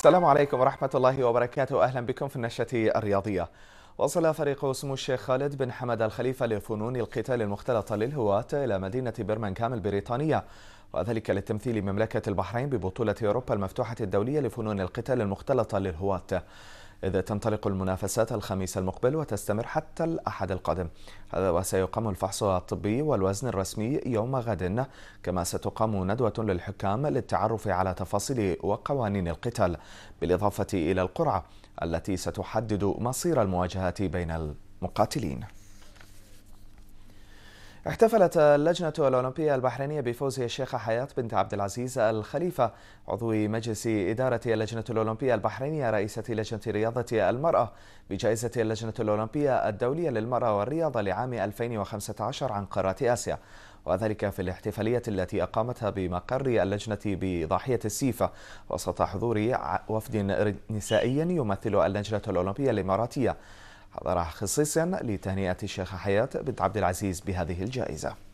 السلام عليكم ورحمة الله وبركاته أهلا بكم في النشاة الرياضية وصل فريق سمو الشيخ خالد بن حمد الخليفة لفنون القتال المختلطة للهواة إلى مدينة برمنغهام البريطانية وذلك لتمثيل مملكة البحرين ببطولة أوروبا المفتوحة الدولية لفنون القتال المختلطة للهواة إذ تنطلق المنافسات الخميس المقبل وتستمر حتى الأحد القادم هذا وسيقام الفحص الطبي والوزن الرسمي يوم غد كما ستقام ندوة للحكام للتعرف على تفاصيل وقوانين القتال بالإضافة إلى القرعة التي ستحدد مصير المواجهات بين المقاتلين احتفلت اللجنة الأولمبية البحرينية بفوز الشيخة حياة بنت عبد العزيز الخليفة عضو مجلس إدارة اللجنة الأولمبية البحرينية رئيسة لجنة رياضة المرأة بجائزة اللجنة الأولمبية الدولية للمرأة والرياضة لعام 2015 عن قارة آسيا وذلك في الاحتفالية التي أقامتها بمقر اللجنة بضاحية السيفة وسط حضور وفد نسائي يمثل اللجنة الأولمبية الإماراتية حضر خصيصا لتهنئة الشيخة حياة بنت عبد العزيز بهذه الجائزة